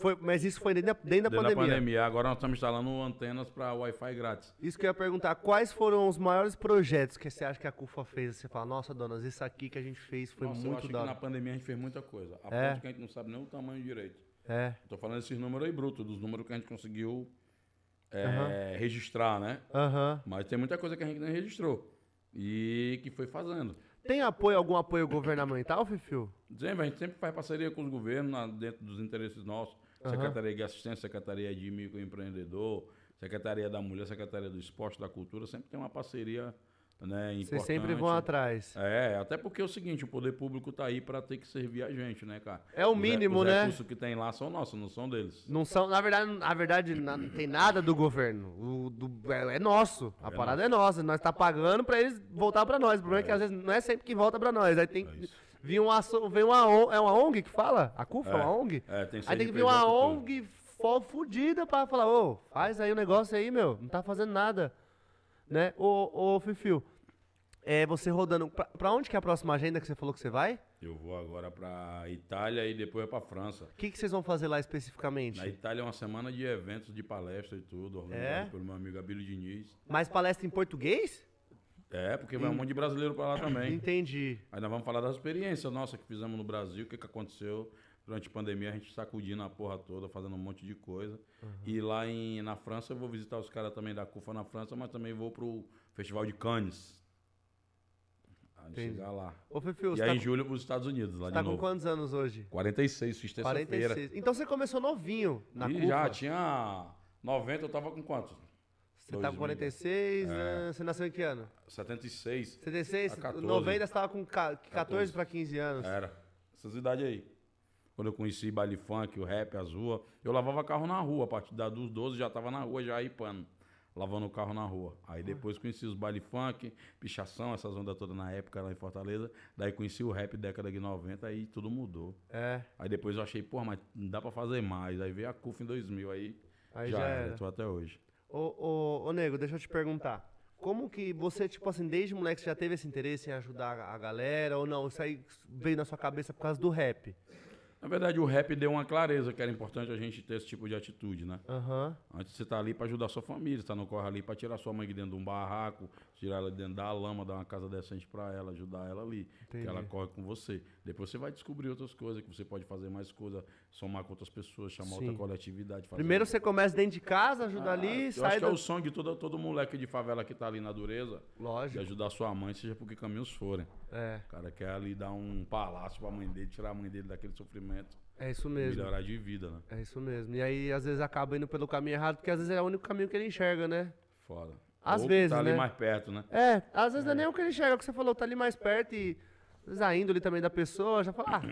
Foi, mas isso foi dentro da, dentro da pandemia. Agora nós estamos instalando antenas para Wi-Fi grátis. Isso que eu ia perguntar, quais foram os maiores projetos que você acha que a CUFA fez? Você fala, nossa, donas, isso aqui que a gente fez foi nossa, muito eu acho que na pandemia a gente fez muita coisa. A é. ponto que a gente não sabe nem o tamanho direito. É. Estou falando desses números aí brutos, dos números que a gente conseguiu é, uhum. registrar, né? Uhum. Mas tem muita coisa que a gente nem registrou e que foi fazendo. Tem apoio, algum apoio governamental, Fifio? Sempre, a gente sempre faz parceria com os governos na, dentro dos interesses nossos uhum. Secretaria de Assistência, Secretaria de Microempreendedor, Secretaria da Mulher, Secretaria do Esporte, da Cultura, sempre tem uma parceria né, importante. Vocês sempre vão atrás. É, até porque é o seguinte, o poder público está aí para ter que servir a gente, né, cara? É o mínimo, né? Os recursos que tem lá são nossos, não são deles. Não são, na verdade, na verdade não tem nada do governo. O, do, é, é nosso. A é parada nosso. é nossa. Nós tá pagando para eles voltar para nós. O problema é. é. que às vezes não é sempre que volta para nós. Aí tem, é Vinha uma, vem uma ONG, é uma ONG que fala? A CUFA é uma é, ONG? É, tem Aí tem que vir uma ONG fodida pra falar, ô, faz aí o um negócio aí, meu, não tá fazendo nada. Né? Ô, ô Fifio, é você rodando. Pra, pra, onde que é a próxima agenda que você falou que você vai? Eu vou agora pra Itália e depois é pra França. O que, que vocês vão fazer lá especificamente? Na Itália é uma semana de eventos, de palestra e tudo, é? organizado é? pelo meu amigo Abílio Diniz. Mas palestra em português? É, porque vai um monte de brasileiro para lá também. Entendi. Aí nós vamos falar das experiências nossas que fizemos no Brasil, o que, que aconteceu durante a pandemia, a gente sacudindo a porra toda, fazendo um monte de coisa. Uhum. E lá em, na França, eu vou visitar os caras também da CUFA na França, mas também vou pro Festival de Cannes. A chegar lá. Ô, Fefe, e aí tá em julho pros Estados Unidos, lá de tá com quantos anos hoje? 46, fiz terça-feira. Então você começou novinho na CUFA? Já, tinha 90, eu tava com quantos? Você tá com 46, é. né? Você nasceu em que ano? 76. 76, 90 você tava com 14, 14 para 15 anos. Era. Essas idades aí. Quando eu conheci baile funk, o rap, as ruas, eu lavava carro na rua. A partir dos 12 já tava na rua, já aí pano Lavando o carro na rua. Aí depois conheci os baile funk, pichação, essas ondas todas na época lá em Fortaleza. Daí conheci o rap década de 90, aí tudo mudou. É. Aí depois eu achei, porra, mas não dá pra fazer mais. Aí veio a CUF em 2000, aí, aí já, já era. tô até hoje. Ô, ô, ô, nego, deixa eu te perguntar. Como que você, tipo assim, desde moleque você já teve esse interesse em ajudar a galera ou não? Isso aí veio na sua cabeça por causa do rap? Na verdade, o rap deu uma clareza que era importante a gente ter esse tipo de atitude, né? Uhum. Antes você tá ali para ajudar sua família, você tá no corre ali para tirar sua mãe de dentro de um barraco, tirar ela de dentro da lama, dar uma casa decente para ela, ajudar ela ali, Entendi. que ela corre com você. Depois você vai descobrir outras coisas, que você pode fazer mais coisas, somar com outras pessoas, chamar Sim. outra coletividade. Primeiro você começa dentro de casa, ajuda ah, ali, eu sai. Acho do... que é o sonho de todo, todo moleque de favela que tá ali na dureza. Lógico. De ajudar sua mãe, seja por que caminhos forem. É. O cara quer ali dar um palácio pra mãe dele, tirar a mãe dele daquele sofrimento é isso mesmo. Melhorar de vida, né? É isso mesmo. E aí, às vezes, acaba indo pelo caminho errado, porque às vezes é o único caminho que ele enxerga, né? Foda. Às Ou tá vezes. Tá ali né? mais perto, né? É, às vezes é. não é nem o que ele enxerga, é o que você falou, tá ali mais perto e às vezes a índole também da pessoa já fala, ah,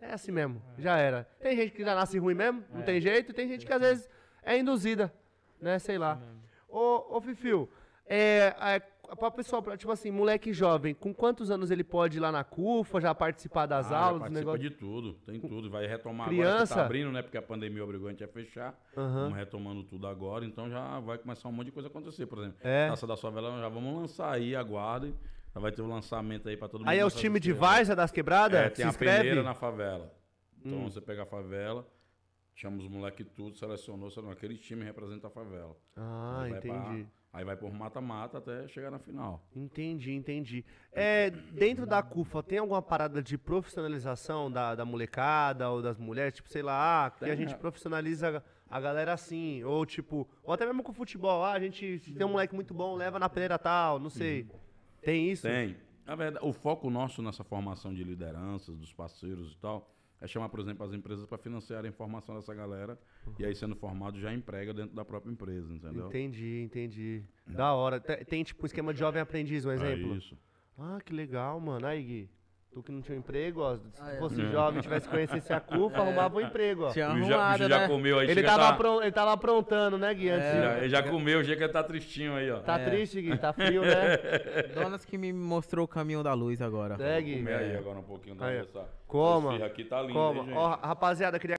é assim mesmo, é. já era. Tem gente que já nasce ruim mesmo, é. não tem jeito, e tem gente que às vezes é induzida, né? Sei lá. Ô, ô Fifio, é, é para pessoal, pra, tipo assim, moleque jovem, com quantos anos ele pode ir lá na CUFA, já participar das ah, aulas, participa negócio? de tudo, tem tudo, vai retomar Criança. agora que tá abrindo, né, porque a pandemia obrigou a gente a fechar. Uhum. Vamos retomando tudo agora, então já vai começar um monte de coisa acontecer, por exemplo. É. Taça da sua vela, já vamos lançar aí, aguardem. Já vai ter o um lançamento aí para todo mundo. Aí é o time de Varsa das Quebradas? É, tem Se a inscreve? peneira na favela. Então hum. você pega a favela, chama os moleques tudo, selecionou, selecionou aquele time representa a favela. Ah, entendi. Pra Aí vai por mata-mata até chegar na final. Entendi, entendi. É, dentro da CUFA, tem alguma parada de profissionalização da, da molecada ou das mulheres? Tipo, sei lá, ah, que a gente né? profissionaliza a galera assim. Ou tipo, ou até mesmo com o futebol. Ah, a gente tem um moleque muito bom, leva na peneira tal, não sei. Uhum. Tem isso? Tem. Na verdade, o foco nosso nessa formação de lideranças, dos parceiros e tal, é chamar, por exemplo, as empresas para financiar a formação dessa galera uhum. e aí sendo formado já emprega dentro da própria empresa, entendeu? Entendi, entendi. Da hora. Tem, tem tipo um esquema de jovem aprendiz, um é exemplo? É isso. Ah, que legal, mano. Aí, Gui. Tu que não tinha um emprego, ó, se ah, é. fosse é. jovem, tivesse conhecido a CUFA, é. arrumava um emprego, ó. Tinha arrumado, já, já né? comeu aí, ele tava, tá... ele tava aprontando, né, Gui? Antes, é. já, ele já comeu, chega tá tristinho aí, ó. Tá é. triste, Gui? Tá frio, né? Donas que me mostrou o caminho da luz agora. É, Gui. Vou aí agora um pouquinho da luz, Coma. Esse aqui tá lindo, Hein, gente? Ó, rapaziada, queria